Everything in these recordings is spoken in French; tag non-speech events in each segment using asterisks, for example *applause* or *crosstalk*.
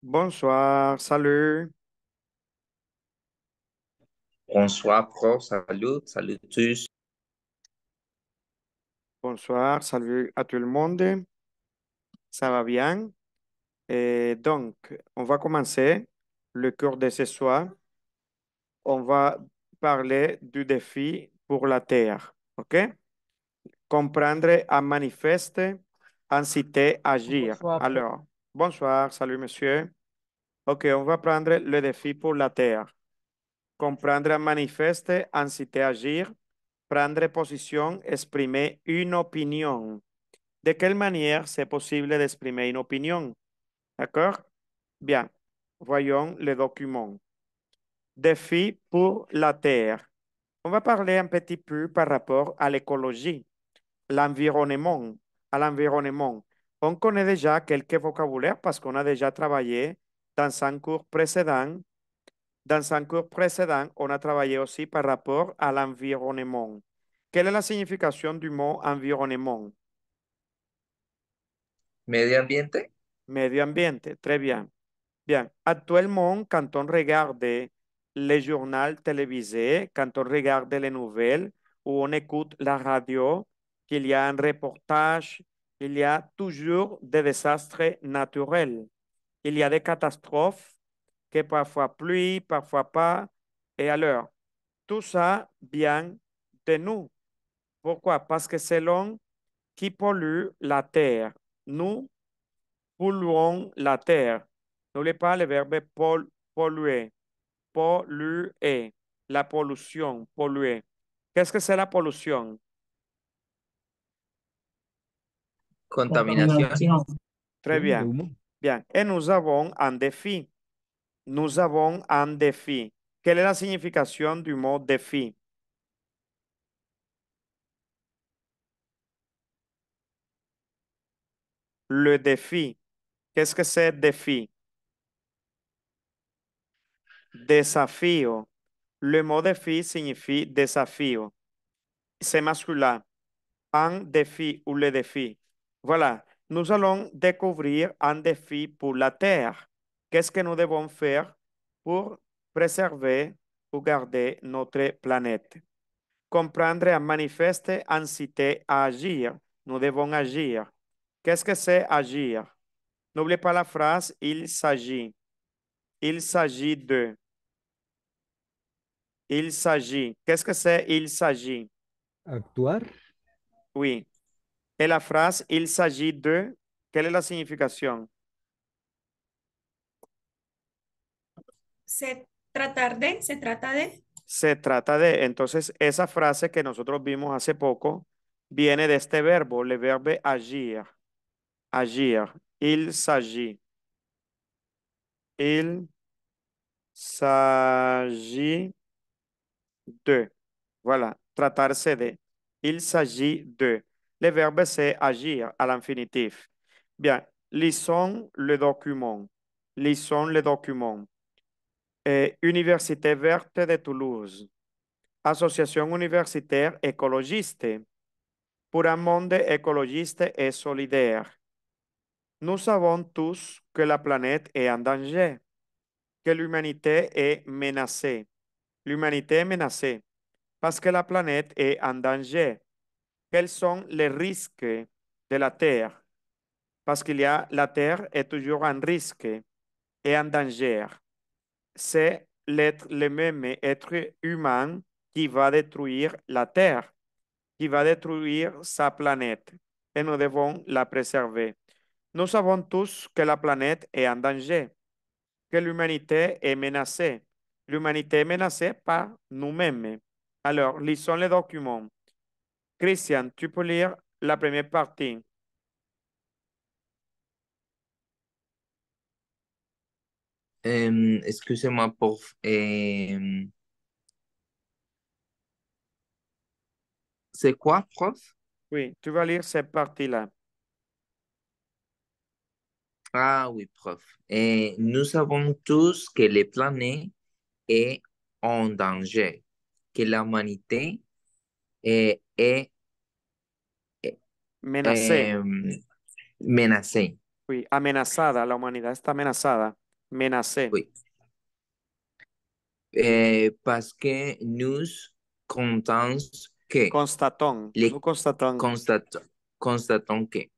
Bonsoir, salut. Bonsoir, prof. Salut, salut tous. Bonsoir, salut à tout le monde. Ça va bien? Et donc, on va commencer le cours de ce soir. On va parler du défi pour la Terre. OK? Comprendre à manifester, inciter, agir. Alors, Bonsoir, salut monsieur. OK, on va prendre le défi pour la terre. Comprendre, manifester, inciter, agir, prendre position, exprimer une opinion. De quelle manière c'est possible d'exprimer une opinion? D'accord? Bien, voyons le document. Défi pour la terre. On va parler un petit peu par rapport à l'écologie, l'environnement, à l'environnement. On connaît déjà quelques vocabulaires parce qu'on a déjà travaillé dans un cours précédent. Dans un cours précédent, on a travaillé aussi par rapport à l'environnement. Quelle est la signification du mot environnement? Medio ambiente. Medio ambiente, très bien. Bien, actuellement, quand on regarde les journaux télévisés, quand on regarde les nouvelles ou on écoute la radio, qu'il y a un reportage il y a toujours des désastres naturels. Il y a des catastrophes que parfois pluie, parfois pas. Et alors, tout ça vient de nous. Pourquoi? Parce que c'est l'homme qui pollue la terre. Nous polluons la terre. N'oubliez pas le verbe polluer. Polluer. La pollution, polluer. Qu'est-ce que c'est la pollution? Contaminación. Très bien. Bien. Et nous avons un défi. Nous avons un défi. Quelle est la signification du mot défi? Le défi. Qu'est-ce que c'est défi? Desafío. Le mot défi signifie desafío. C'est masculin. Un défi o le défi. Voilà, nous allons découvrir un défi pour la Terre. Qu'est-ce que nous devons faire pour préserver ou garder notre planète? Comprendre à manifester, inciter à agir. Nous devons agir. Qu'est-ce que c'est agir? N'oubliez pas la phrase « il s'agit ». Il s'agit de. Il s'agit. Qu'est-ce que c'est il s'agit? Actuar. Oui. es la frase, il s'agit de ¿qué es la significación? Se tratar de, se trata de. Se trata de. Entonces, esa frase que nosotros vimos hace poco viene de este verbo, el verbo agir. Agir. Il s'agit. Il s'agit de. Voilà, tratarse de. Il s'agit de. Le verbe, c'est agir à l'infinitif. Bien, lisons le document. Lisons le document. Université verte de Toulouse. Association universitaire écologiste. Pour un monde écologiste et solidaire. Nous savons tous que la planète est en danger, que l'humanité est menacée. L'humanité est menacée parce que la planète est en danger quels sont les risques de la Terre. Parce qu'il y a la Terre est toujours en risque et en danger. C'est le même être humain qui va détruire la Terre, qui va détruire sa planète. Et nous devons la préserver. Nous savons tous que la planète est en danger, que l'humanité est menacée. L'humanité est menacée par nous-mêmes. Alors, lisons les documents. Christian, tu peux lire la première partie. Excusez-moi prof. C'est quoi, prof? Oui, tu vas lire cette partie-là. Ah oui, prof. Et nous savons tous que les planètes est en danger, que l'humanité est E. e Menacé. Em, amenazada, la humanidad está amenazada. Menacé. Uy. Eh, que nous contons que. constatón, constatón, nous que.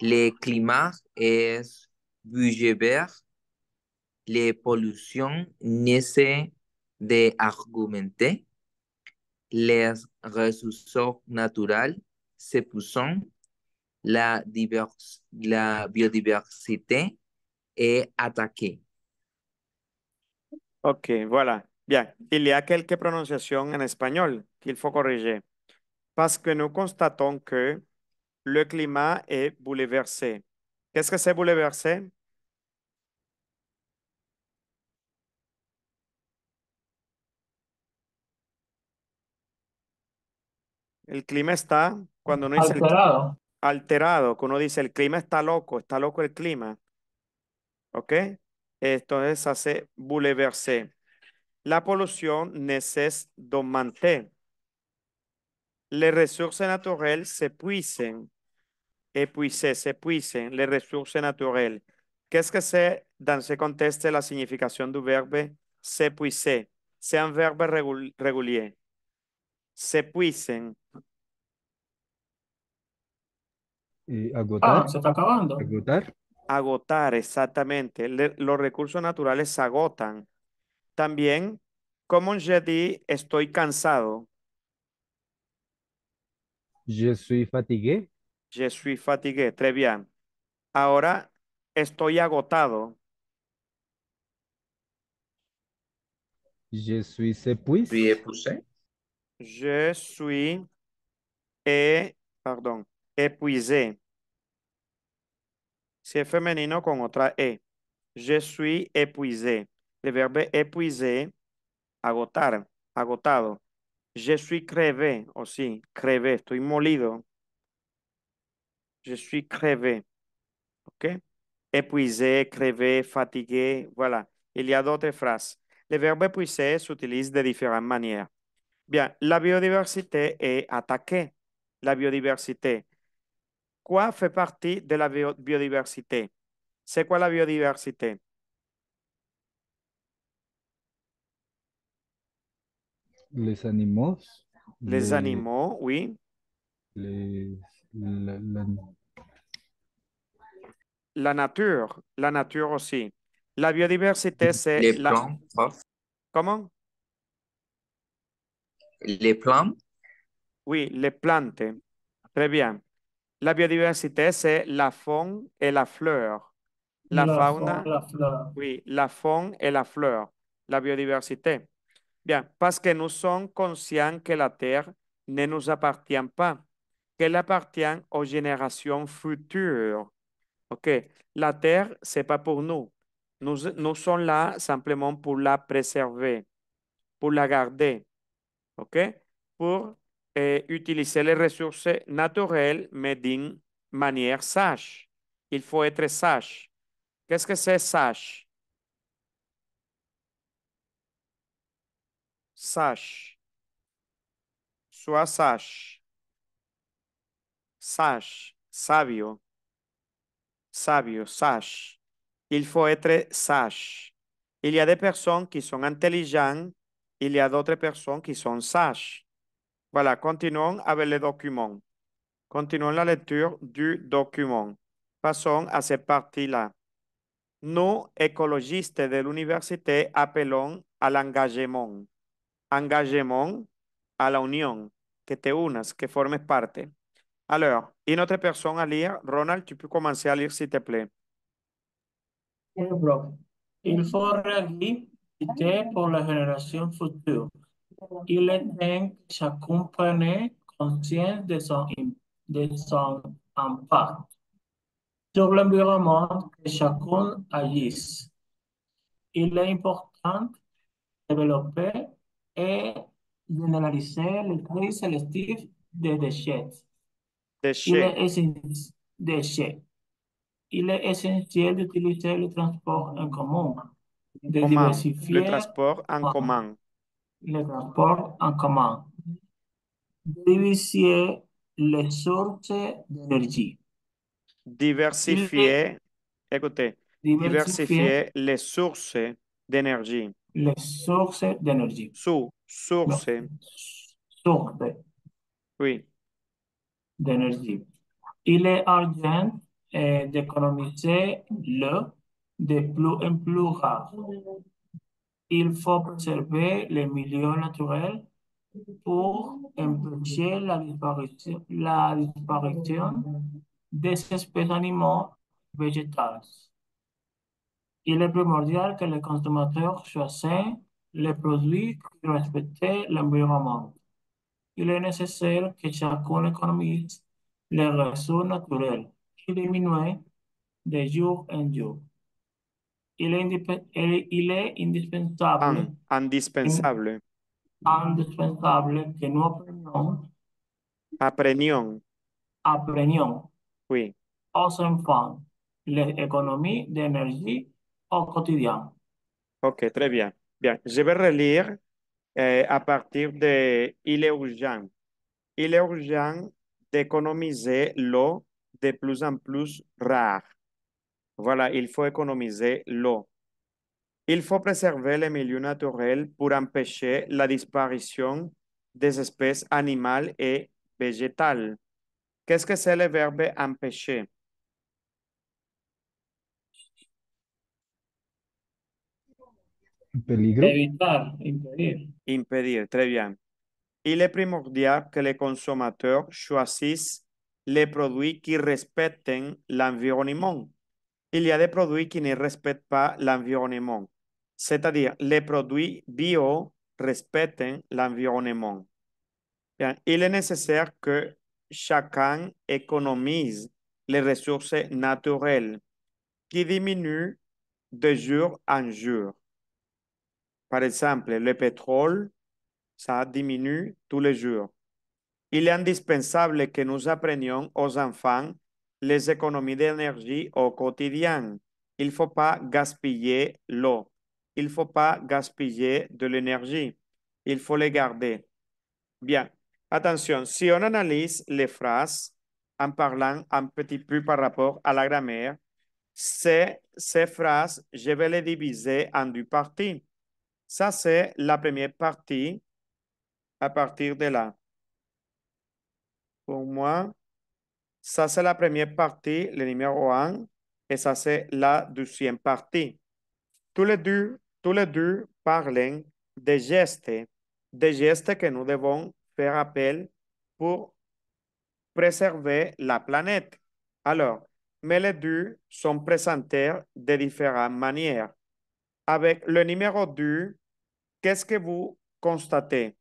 Le climat es La pollution n'est de argumenter. les ressources naturelles, c'est la, la biodiversité est attaquée. Ok, voilà. Bien, il y a quelques prononciations en espagnol qu'il faut corriger. Parce que nous constatons que le climat est bouleversé. Qu'est-ce que c'est bouleversé? El clima está, cuando uno dice... Alterado. alterado, cuando uno dice, el clima está loco, está loco el clima. ¿Ok? Entonces hace bouleversé. La polución es naturales Les ressources naturelles s'épuisent. se s'épuisent. Eh, Les ressources naturelles. ¿Qué es que se... dan? Se conteste la significación du verbe se C'est un verbe régulier se puisen. agotar. Ah, se está acabando. Agotar. Agotar, exactamente. los recursos naturales se agotan. También, como je dis, estoy cansado. Je suis fatigué. Je suis fatigué. Très bien. Ahora, estoy agotado. Je suis épuisé. Je suis et, pardon, épuisé. C'est féminin con autre « E. Je suis épuisé. Le verbe épuisé, agotar, agotado. Je suis crevé, aussi, crevé, suis molido. Je suis crevé. OK? Épuisé, crevé, fatigué, voilà. Il y a d'autres phrases. Le verbe épuisé s'utilise de différentes manières. Bien, la biodiversité est attaquée. La biodiversité. Quoi fait partie de la biodiversité? C'est quoi la biodiversité? Les animaux. Les, animaux, oui. la, nature, la nature aussi. La biodiversité, c'est... la... Comment? Les plantes. Oui, les plantes. Très bien. La biodiversité, c'est la faune et la fleur. La, faune, la fleur. Oui, la faune et la fleur. La biodiversité. Bien, parce que nous sommes conscients que la Terre ne nous appartient pas, qu'elle appartient aux générations futures. OK, la Terre, ce n'est pas pour nous. nous. Nous sommes là simplement pour la préserver, pour la garder. Pour eh, utiliser les ressources naturelles, mais d'une manière sage. Il faut être sage. Qu'est-ce que c'est sage? Sage. Sois sage. Sage. Savio. Sabio, sage. Il faut être sage. Il y a des personnes qui sont intelligentes, il y a d'autres personnes qui sont sages. Voilà, continuons avec les documents. Continuons la lecture du document. Passons à cette partie-là. Nous, écologistes de l'université, appelons à l'engagement. Engagement à la union, que te unas, que formes parte. Alors, une autre personne à lire. Ronald, tu peux commencer à lire, s'il te plaît. Il faut pour la génération future. Il est temps que chacun prenne conscience de son, de son impact sur l'environnement, que chacun agisse. Il est important de développer et d'analyser le prix sélectif des déchets. Déchets. Il est essentiel d'utiliser le transport en commun diversifier le transport en commun. Le transport en commun. Diversifier les sources d'énergie. Diversifier, écoutez, diversifier, les sources d'énergie. Les sources d'énergie. Sous, sources. Sources. Oui. D'énergie. Il est urgent euh, d'économiser le de plus en plus rares. Il faut préserver les milieux naturels pour empêcher la disparition, la disparition des espèces animaux végétales. Il est primordial que les consommateurs choisissent les produits qui respectent l'environnement. Il est nécessaire que chacun économise les ressources naturelles qui diminuent de jour en jour. Il est eh, indispensable. indispensable. Indispensable que no aprendió. Aprenión. Aprenión. Oui. O s'enfant. L'économie d'énergie au quotidien. Ok, très bien. Bien, je vais relire eh, à partir de Il est urgent. Il est urgent d'économiser l'eau de plus en plus rare. Voilà, il faut économiser l'eau. Il faut préserver les milieux naturels pour empêcher la disparition des espèces animales et végétales. Qu'est-ce que c'est le verbe empêcher? Peligro. impedir. Impedir, très bien. Il est primordial que les consommateurs choisissent les produits qui respectent l'environnement il y a des produits qui ne respectent pas l'environnement. C'est-à-dire, les produits bio respectent l'environnement. Il est nécessaire que chacun économise les ressources naturelles qui diminuent de jour en jour. Par exemple, le pétrole, ça diminue tous les jours. Il est indispensable que nous apprenions aux enfants les économies d'énergie au quotidien. Il ne faut pas gaspiller l'eau. Il ne faut pas gaspiller de l'énergie. Il faut les garder. Bien. Attention, si on analyse les phrases en parlant un petit peu par rapport à la grammaire, ces, ces phrases, je vais les diviser en deux parties. Ça, c'est la première partie à partir de là. Pour moi, ça, c'est la première partie, le numéro 1, et ça, c'est la deuxième partie. Tous les deux, tous les deux parlent des gestes, des gestes que nous devons faire appel pour préserver la planète. Alors, mais les deux sont présentés de différentes manières. Avec le numéro 2, qu'est-ce que vous constatez?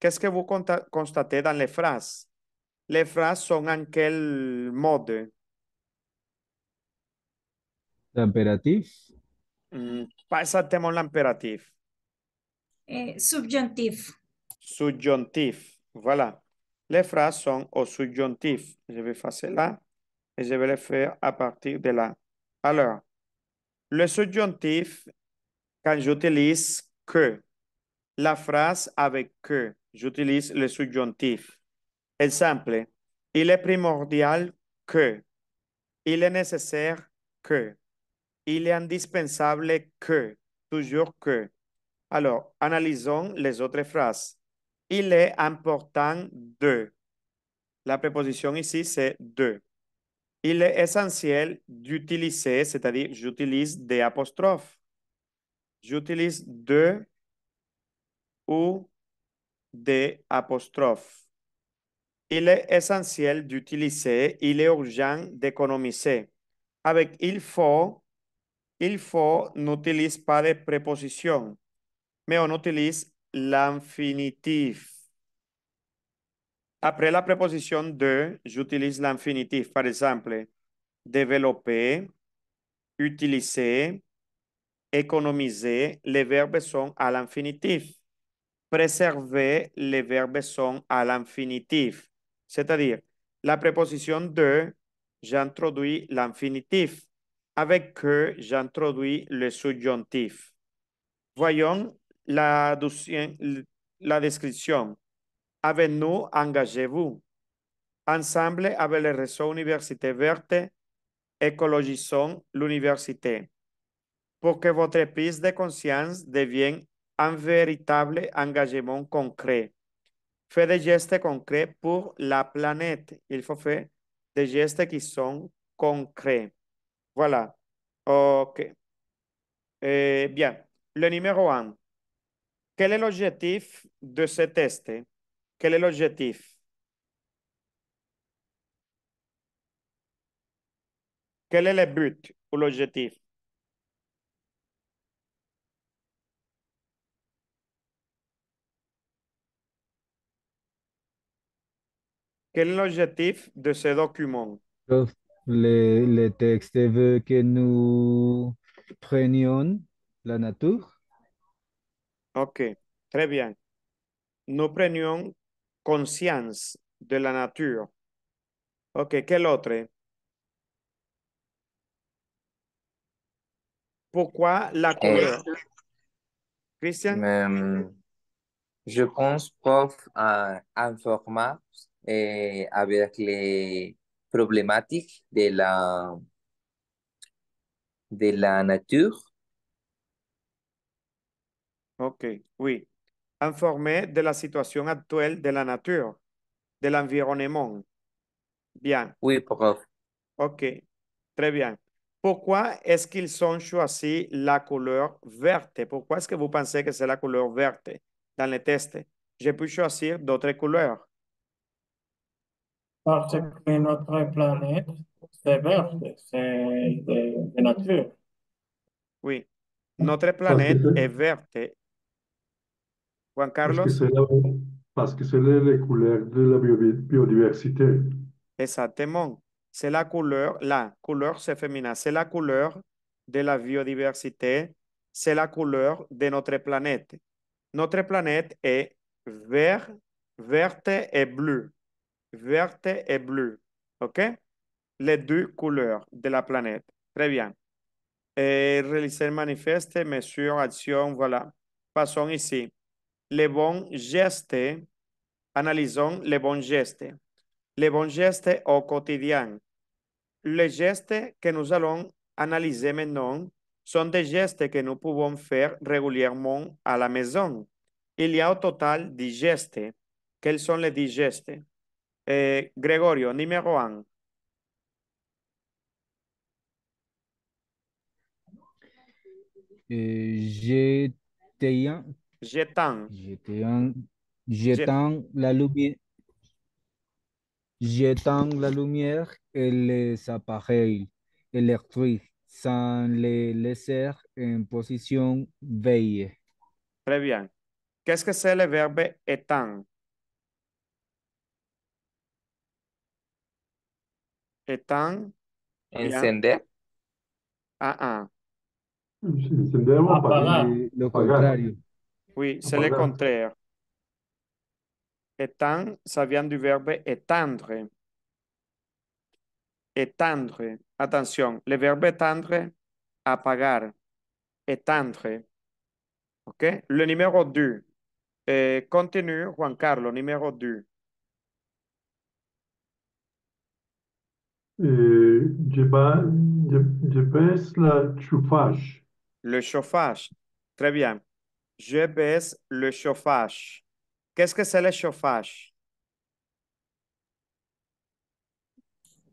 Qu'est-ce que vous constatez dans les phrases? Les phrases sont en quel mode? L'impératif? Mm, pas exactement l'impératif. Eh, subjonctif. Subjonctif, voilà. Les phrases sont au subjonctif. Je vais faire cela et je vais le faire à partir de là. Alors, le subjonctif, quand j'utilise que, la phrase avec que, j'utilise le subjonctif. Exemple, il est primordial que, il est nécessaire que, il est indispensable que, toujours que. Alors, analysons les autres phrases. Il est important de. La préposition ici, c'est de. Il est essentiel d'utiliser, c'est-à-dire j'utilise des apostrophes. J'utilise de ou des apostrophes. Il est essentiel d'utiliser, il est urgent d'économiser. Avec il faut, il faut n'utilise pas de préposition, mais on utilise l'infinitif. Après la préposition de, j'utilise l'infinitif. Par exemple, développer, utiliser, économiser, les verbes sont à l'infinitif. Préserver, les verbes sont à l'infinitif c'est-à-dire la préposition de, j'introduis l'infinitif avec que j'introduis le subjonctif. Voyons la, description. Avec nous, engagez-vous. Ensemble avec le réseau Université Verte, écologisons l'université pour que votre prise de conscience devienne un véritable engagement concret fait des gestes concrets pour la planète. Il faut faire des gestes qui sont concrets. Voilà. OK. Eh bien, le numéro un. Quel est l'objectif de ce test? Quel est l'objectif? Quel est le but ou l'objectif? Quel est l'objectif de ce document? Le, texte veut que nous prenions la nature. Ok, très bien. Nous prenions conscience de la nature. Ok, quel autre? Pourquoi la euh, couleur? Christian? Hum, je pense, prof, à un format eh, avec les problématiques de la, de la nature. OK, oui. Informer de la situation actuelle de la nature, de l'environnement. Bien. Oui, prof. OK, très bien. Pourquoi est-ce qu'ils ont choisi la couleur verte? Pourquoi est-ce que vous pensez que c'est la couleur verte dans le test? J'ai pu choisir d'autres couleurs parce que notre planète c'est verte, c'est de, nature. Oui, notre planète est verte. Juan Carlos? Parce que c'est la couleur de la biodiversité. Exactement. C'est la couleur, la couleur, c'est féminin, c'est la couleur de la biodiversité, c'est la couleur de notre planète. Notre planète est vert, verte et bleue verte et bleu, OK? Les deux couleurs de la planète. Très bien. Et réaliser le manifeste, mesure, action, voilà. Passons ici. Les bons gestes, analysons les bons gestes. Les bons gestes au quotidien. Les gestes que nous allons analyser maintenant sont des gestes que nous pouvons faire régulièrement à la maison. Il y a au total 10 gestes. Quels sont les 10 gestes? Eh, Gregorio, numéro 1. Euh, la lumière. la lumière et les appareils électriques sans les laisser en position veille. Très bien. Qu'est-ce que c'est le verbe éteindre? etant, Encender. Ah, ah. Oui, c'est le contraire. Étant, ça vient du verbe étendre. Étendre. Attention, le verbe étendre, apagar. Étendre. OK? Le numéro 2. Eh, continue, Juan Carlos, numéro 2. Euh, je, baisse le chauffage. Le chauffage. Très bien. Je baisse le chauffage. Qu'est-ce que c'est le chauffage?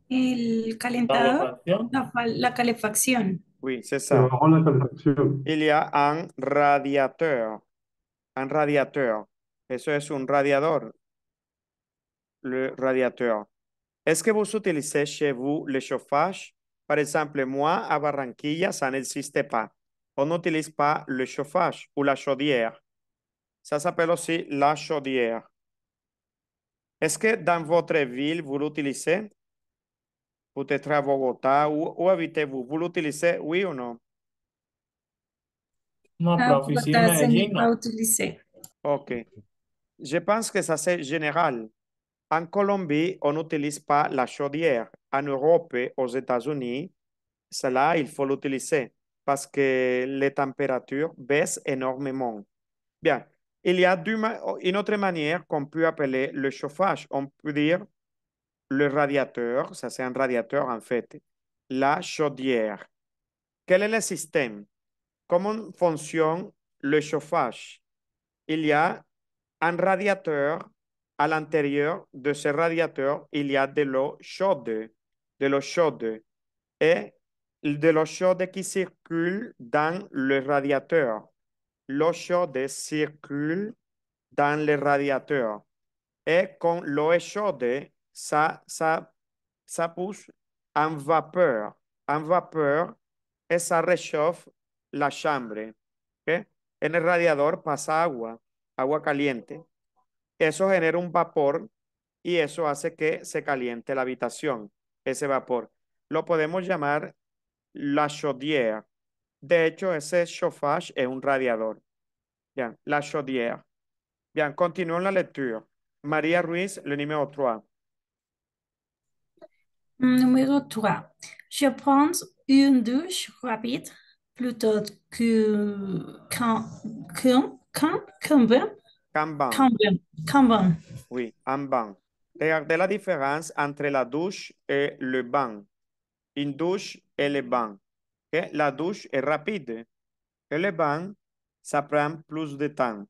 Le calentador, la, calefaction. Oui, c'est ça. Il y a un radiateur. Un radiateur. Eso es un radiateur. Le radiateur. Est-ce que vous utilisez chez vous le chauffage? Par exemple, moi, à Barranquilla, ça n'existe pas. On n'utilise pas le chauffage ou la chaudière. Ça s'appelle aussi la chaudière. Est-ce que dans votre ville, vous l'utilisez? Peut-être à Bogota, ou où habitez-vous? Vous, l'utilisez, oui ou non? Non, ah, OK. Je pense que ça, c'est général. En Colombie, on n'utilise pas la chaudière. En Europe, aux États-Unis, cela, il faut l'utiliser parce que les températures baissent énormément. Bien, il y a une autre manière qu'on peut appeler le chauffage. On peut dire le radiateur, ça c'est un radiateur en fait, la chaudière. Quel est le système? Comment fonctionne le chauffage? Il y a un radiateur à l'intérieur de ce radiateur, il y a de l'eau chaude, de l'eau chaude et de l'eau chaude qui circule dans le radiateur. L'eau chaude circule dans le radiateur. Et quand l'eau est chaude, ça, ça, ça pousse en vapeur, en vapeur, et ça réchauffe la chambre. Okay? En el radiador pasa agua, agua caliente. Eso genera un vapor y eso hace que se caliente la habitación, ese vapor. Lo podemos llamar la chaudière. De hecho, ese chauffage es un radiador. Bien, la chaudière. Bien, continúo la lectura. María Ruiz, el número 3. Número 3. Je prends une douche rapide plutôt quand que, quand quand Oui, Kanban. Kanban. Oui, Regardez la différence entre la douche et le bain. Une douche et le bain. La douche est rapide. Et le bain, ça prend plus de temps.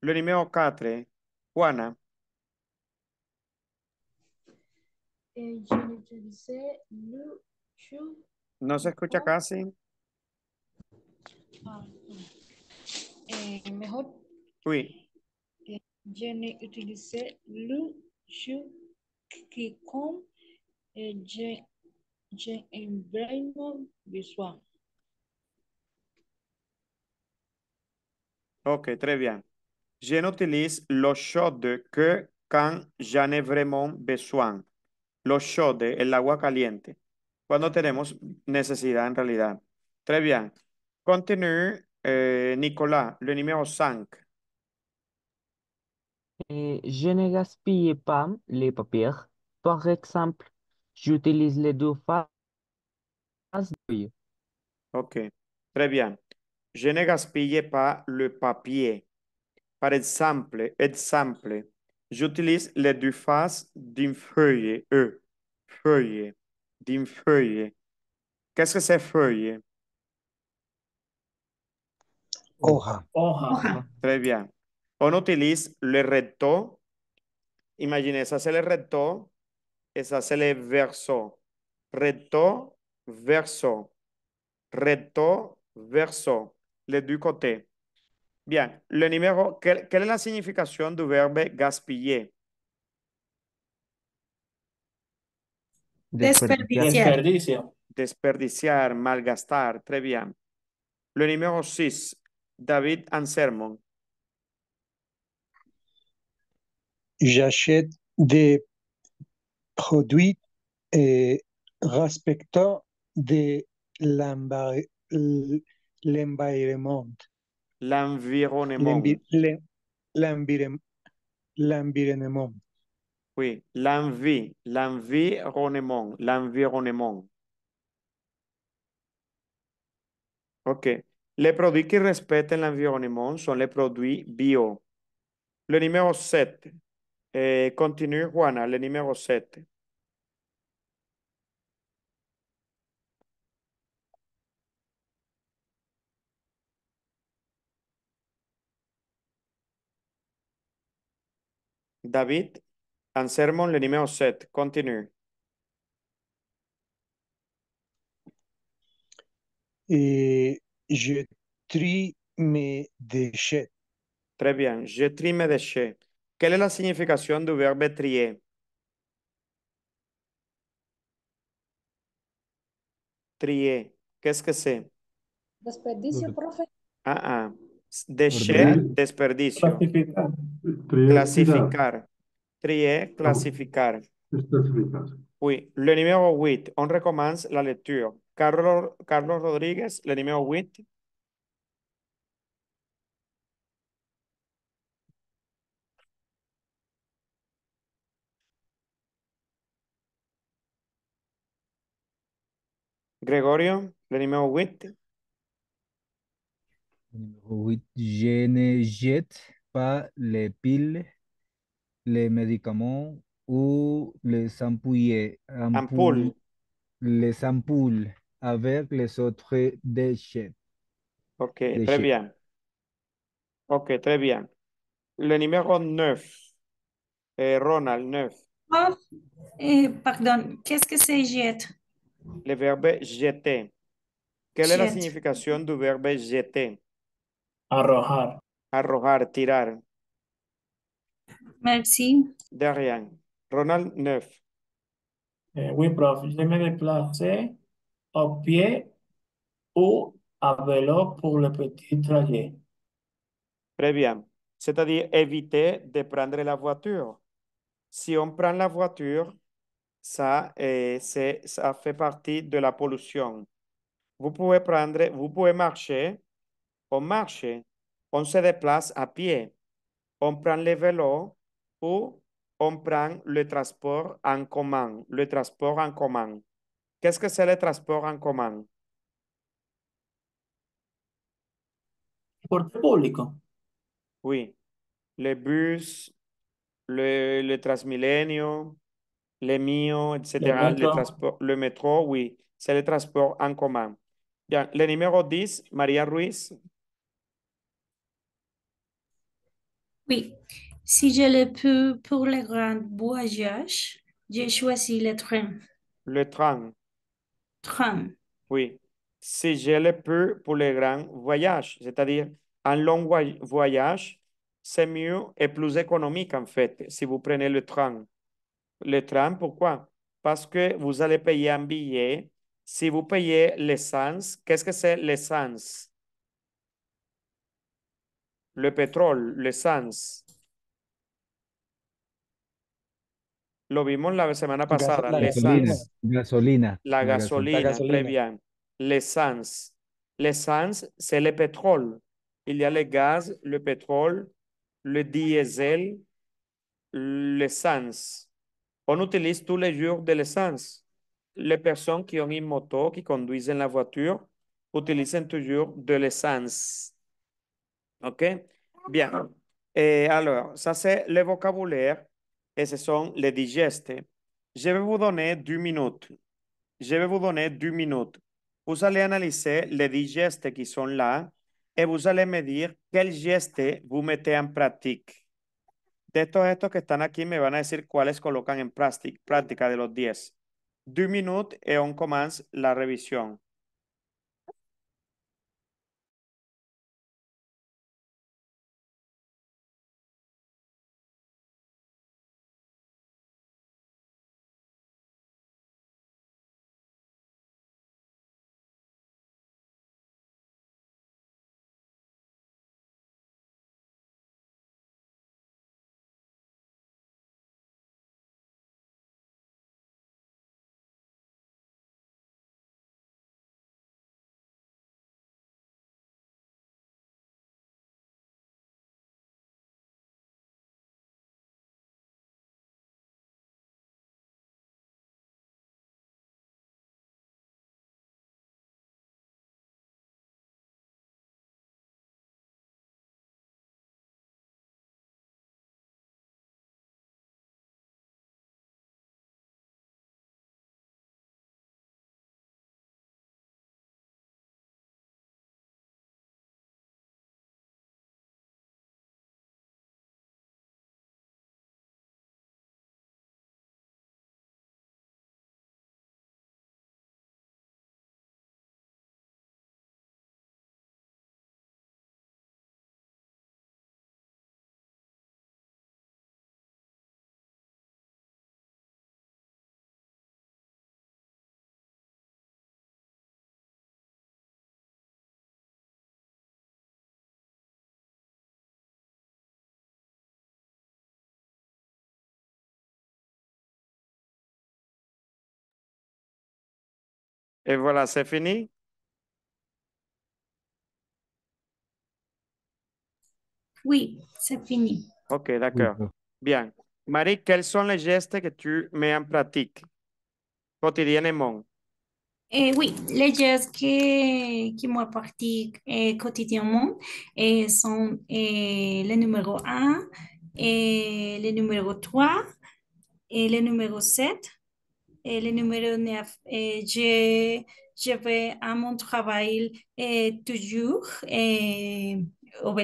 Le numéro 4, Juana. je ah, eh, mejor. Oui, Eh, je n'ai utilisé le jeu que comme j'ai vraiment besoin. Ok, très bien. Je n'utilise le chaude que quand j'en ai vraiment besoin. Lo chaude, el agua caliente. Cuando tenemos necesidad en realidad. Très bien. Continue, eh, Nicolas, le numéro 5. je ne gaspille pas les papiers. Par exemple, j'utilise les deux faces Ok, très bien. Je ne gaspille pas le papier. Par exemple, exemple j'utilise les deux faces d'une feuille. Euh, feuille. D'une feuille. Qu'est-ce que c'est feuille? Oh Très bien. On utilise le recto. Imaginez, ça le recto et ça le verso. Recto, verso. Recto, verso. Le deux Bien, le numéro, quelle, es la significación du verbe gaspiller? Desperdiciar. Desperdiciar. malgastar. Très bien. Le numéro 6, David Ansermon. j'achète des produits et respectant de l'environnement. L'environnement. L'environnement. Oui, l'envie, l'environnement, l'environnement. OK. Les produits qui respectent l'environnement sont les produits bio. Le numéro 7, eh, continue, Juana, le numéro 7. David, sermon le numéro 7. Continue. Et eh, je trie mes déchets. Très bien. Je trie mes déchets. ¿Qué es la significación del verbo trier? Trier. ¿Qué es que sé? Desperdicio, pues, profe. Ah, ah. Desher, desperdicio. Clasificar. Trier, clasificar. Trier, Oui. Le numéro 8. On recommence la lectura. Carlos, Carlos Rodríguez, le numéro 8. Gregorio, le numéro 8. Je ne jette pas les piles, les médicaments ou les ampouilles, ampoules, les ampoules avec les autres déchets. Ok, très bien. Ok, très bien. Le numéro 9, eh, Ronald, 9. Eh, pardon, qu'est-ce que c'est jette? le verbe jeter. Quelle est la signification du verbe jeter? Arrojar. Arrojar, tirer. Merci. De rien. Ronald Neuf. Eh, oui, prof, je me déplace au pied ou à vélo pour le petit trajet. Très bien. C'est-à-dire éviter de prendre la voiture. Si on prend la voiture, ça, ça fait partie de la pollution. Vous pouvez prendre, vous pouvez marcher, on marche, on se déplace à pied, on prend le vélo ou on prend le transport en commun. Le transport en commun. Qu'est-ce que c'est le transport en commun? Transport public. Oui. Le bus, le, le Transmilenio, les etc., le, transport, le métro, oui, c'est le transport en commun. Bien, le numéro 10, Maria Ruiz. Oui, si je le peux pour les grands voyages, j'ai choisi le train. Le train. Train. Oui. Si je le peux pour les grands voyages, c'est-à-dire un long voyage, c'est mieux et plus économique en fait, si vous prenez le train le tram, Pourquoi? Parce que vous allez payer un billet. Si vous payez l'essence, qu'est-ce que c'est l'essence? Le pétrole, l'essence. Lo vimos la semana pasada, la gasolina, La gasolina, la gasolina. très bien. L'essence. L'essence, c'est le pétrole. Il y a le gaz, le pétrole, le diesel, l'essence. On utilise tous les jours de l'essence. Les personnes qui ont une moto, qui conduisent la voiture, utilisent toujours de l'essence. OK? Bien. Et alors, ça c'est le vocabulaire et ce sont les digestes. Je vais vous donner deux minutes. Je vais vous donner deux minutes. Vous allez analyser les digestes qui sont là et vous allez me dire quels gestes vous mettez en pratique. De estos estos que están aquí, me van a decir cuáles colocan en práctica de los 10. Du minute e on commands la revisión. Et voilà, c'est fini. Oui, c'est fini. OK, d'accord. Bien. Marie, quels sont les gestes que tu mets en pratique quotidiennement? Eh oui, les gestes que, que moi pratique eh, quotidiennement eh, sont le numéro 1, le numéro 3, et le numéro 7, El número 9, je, je, vais a mon travail toujours au,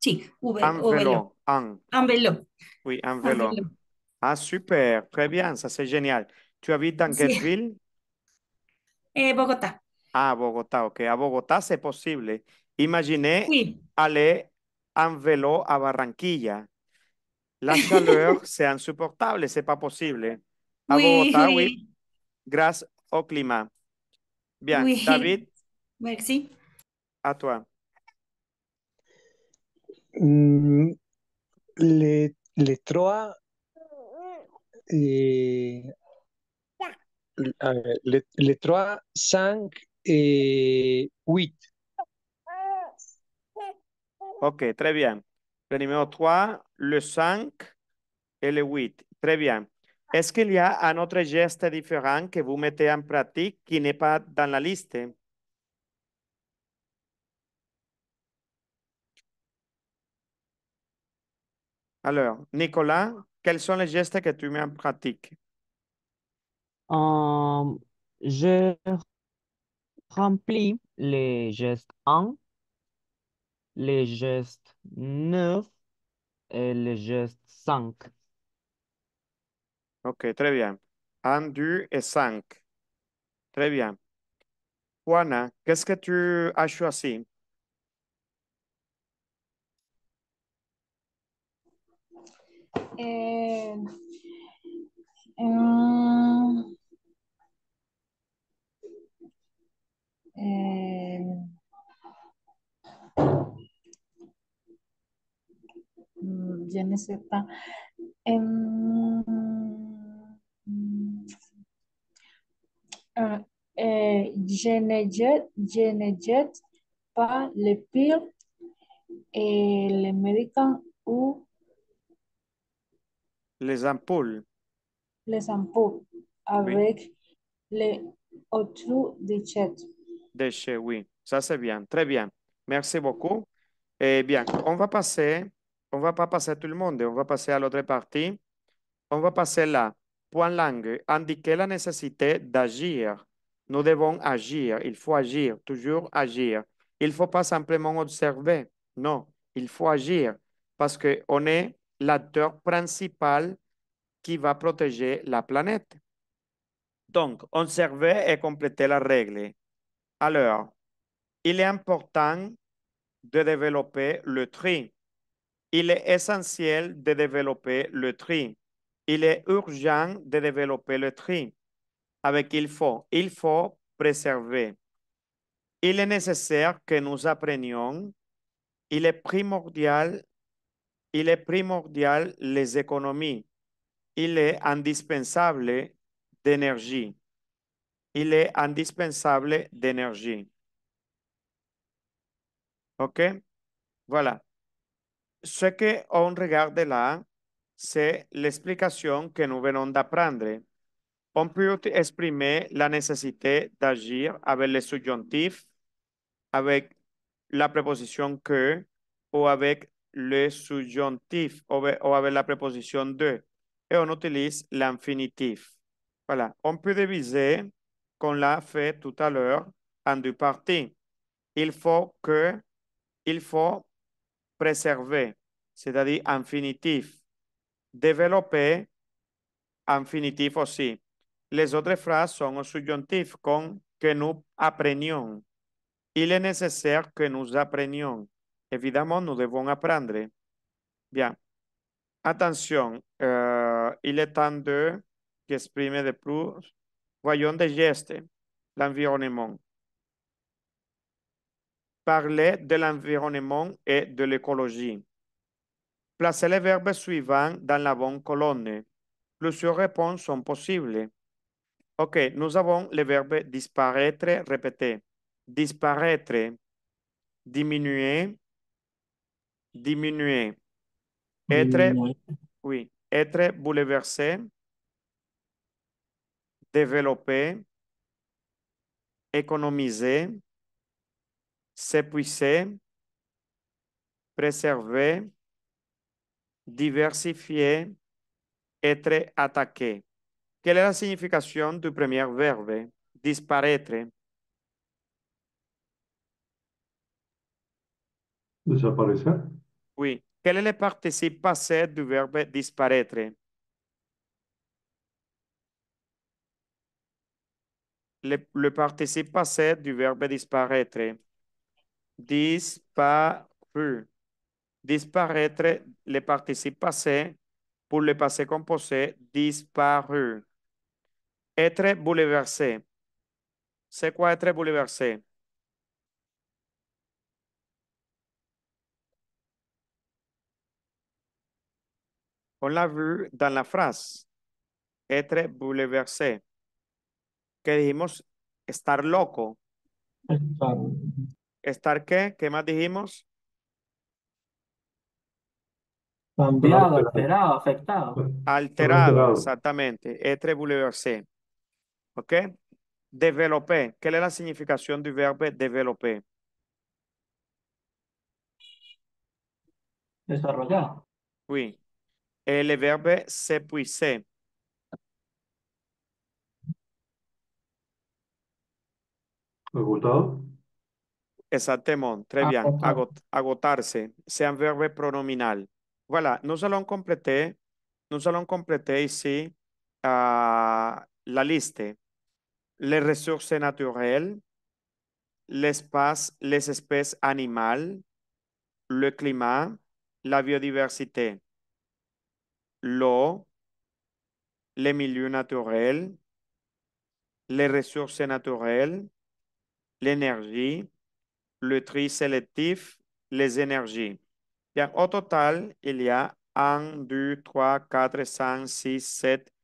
Sí, En. en Oui, en vélo. Ah, super, très bien, ça es génial. Tu habitas en quelle ville? *laughs* Eh, Bogotá. Ah, Bogotá, ok. A Bogotá c'est posible. imaginé ir aller en velo a Barranquilla. La chaleur, c'est insupportable, *laughs* c'est pas possible. Hago oui. grâce au climat. Bien, oui. David. Merci. À toi. Mm, les, 3 trois... Et, le, eh, le trois, cinq et eh, huit. Ok, très bien. Numéro 3, le 5 et le 8. Très bien. Est-ce qu'il y a un autre geste différent que vous mettez en pratique qui n'est pas dans la liste? Alors, Nicolas, quels sont les gestes que tu mets en pratique? Um, je remplis les gestes 1, les gestes 9 et les gestes 5. Ok, très bien. Un, deux et cinq. Très bien. Juana, qu'est-ce que tu as choisi? Eh, ne eh, pas euh, euh, je, ne jette, pas les pires et les médicaments ou les ampoules. Les ampoules avec les autres déchets. Déchets, oui. Ça, c'est bien. Très bien. Merci beaucoup. Eh bien, on va passer, on va pas passer tout le monde, on va passer à l'autre partie. On va passer là. Point langue indiquer la nécessité d'agir. Nous devons agir. Il faut agir. Toujours agir. Il ne faut pas simplement observer. Non, il faut agir parce qu'on est l'acteur principal qui va protéger la planète. Donc, observer et compléter la règle. Alors, il est important de développer le tri. Il est essentiel de développer le tri. Il est urgent de développer le tri avec il faut. Il faut préserver. Il est nécessaire que nous apprenions. Il est primordial. Il est primordial les économies. Il est indispensable d'énergie. Il est indispensable d'énergie. OK? Voilà. Ce qu'on regarde là, c'est l'explication que nous venons d'apprendre. On peut exprimer la nécessité d'agir avec le subjonctif, avec la préposition que ou avec le subjonctif ou avec la préposition de. Et on utilise l'infinitif. Voilà. On peut diviser, comme l'a fait tout à l'heure, en deux parties. Il faut que, il faut préserver, c'est-à-dire infinitif développer, infinitif aussi. Les autres phrases sont au subjonctif con que nous apprenions. Il est nécessaire que nous apprenions. Évidemment, nous devons apprendre. Bien. Attention, eh, il est temps de qu'exprimer de plus. Voyons des gestes, l'environnement. Parler de l'environnement et de l'écologie. Placez les verbes suivants dans la bonne colonne. Plusieurs réponses sont possibles. OK, nous avons les verbes disparaître, répéter. Disparaître, diminuer, diminuer. Être, oui, être bouleversé, développer, économiser, s'épuiser, préserver, diversifier, être attaqué. Quelle est la signification du premier verbe, disparaître? Disparaître? Oui. Quel est le participe passé du verbe disparaître? Le, le, participe passé du verbe disparaître. Disparu. Disparaître, le participe passé. Pour le passé composé, disparu. Être bouleversé. C'est quoi être bouleversé? On l'a vu dans la frase. Être bouleversé. Que dijimos estar loco. Estar. ¿Estar qué? ¿Qué más dijimos? Cambiado, alterado, afectado. Alterado, exactamente. Etre, WRC. ok Developé. ¿Qué es la significación del verbo developé? Desarrollar. Oui. El verbo se puise. Agotado. Exactamente. Très ah, bien. Agotarse. sean un verbo pronominal. Voilà, nous allons compléter, nous allons compléter ici euh, la liste. Les ressources naturelles, l'espace, les espèces animales, le climat, la biodiversité, l'eau, les milieux naturels, les ressources naturelles, l'énergie, le tri sélectif, les énergies au total, il y a 1, 2, 3, 4, 5, 6, 7,